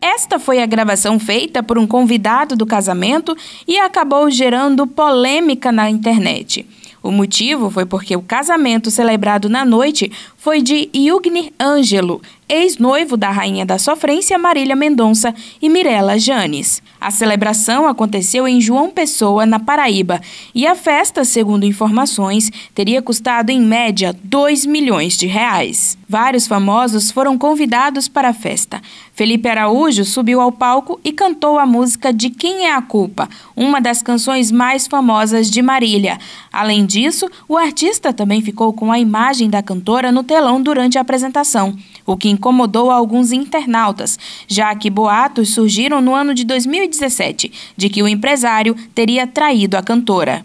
Esta foi a gravação feita por um convidado do casamento e acabou gerando polêmica na internet. O motivo foi porque o casamento celebrado na noite foi de Yugnir Ângelo, ex-noivo da rainha da sofrência Marília Mendonça e Mirella Janes. A celebração aconteceu em João Pessoa, na Paraíba, e a festa, segundo informações, teria custado em média 2 milhões de reais. Vários famosos foram convidados para a festa. Felipe Araújo subiu ao palco e cantou a música de Quem é a Culpa, uma das canções mais famosas de Marília. Além disso, o artista também ficou com a imagem da cantora no telefone telão durante a apresentação, o que incomodou alguns internautas, já que boatos surgiram no ano de 2017 de que o empresário teria traído a cantora.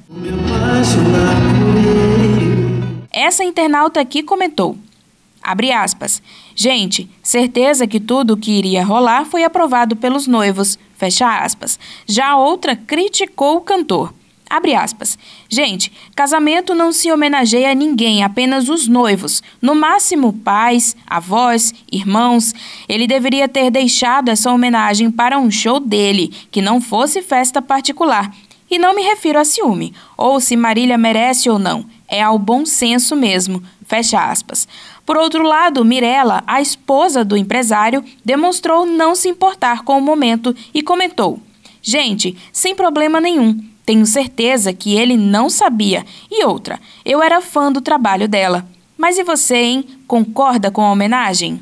Essa internauta aqui comentou. Abre aspas. Gente, certeza que tudo o que iria rolar foi aprovado pelos noivos. Fecha aspas. Já outra criticou o cantor. Abre aspas. Gente, casamento não se homenageia a ninguém, apenas os noivos. No máximo, pais, avós, irmãos. Ele deveria ter deixado essa homenagem para um show dele, que não fosse festa particular. E não me refiro a ciúme, ou se Marília merece ou não. É ao bom senso mesmo. Fecha aspas. Por outro lado, Mirella, a esposa do empresário, demonstrou não se importar com o momento e comentou: Gente, sem problema nenhum. Tenho certeza que ele não sabia. E outra, eu era fã do trabalho dela. Mas e você, hein? Concorda com a homenagem?